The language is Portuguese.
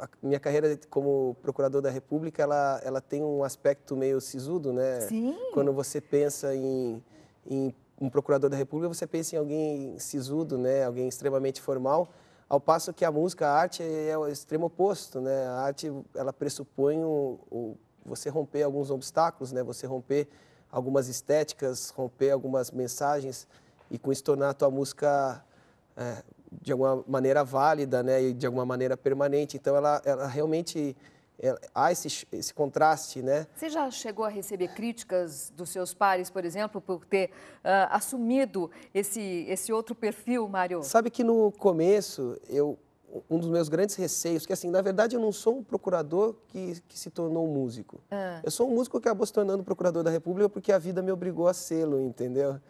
a minha carreira como procurador da República, ela, ela tem um aspecto meio sisudo, né? Sim. Quando você pensa em, em um procurador da República, você pensa em alguém sisudo, né? Alguém extremamente formal. Ao passo que a música, a arte é, é o extremo oposto, né? A arte, ela pressupõe o, o você romper alguns obstáculos, né? Você romper algumas estéticas, romper algumas mensagens e com isso tornar a tua música é, de alguma maneira válida né, e de alguma maneira permanente. Então, ela, ela realmente ela, há esse, esse contraste. Né? Você já chegou a receber críticas dos seus pares, por exemplo, por ter uh, assumido esse, esse outro perfil, Mário? Sabe que no começo, eu, um dos meus grandes receios, que assim, na verdade eu não sou um procurador que, que se tornou um músico. Ah. Eu sou um músico que acabou se tornando procurador da República porque a vida me obrigou a sê-lo, entendeu?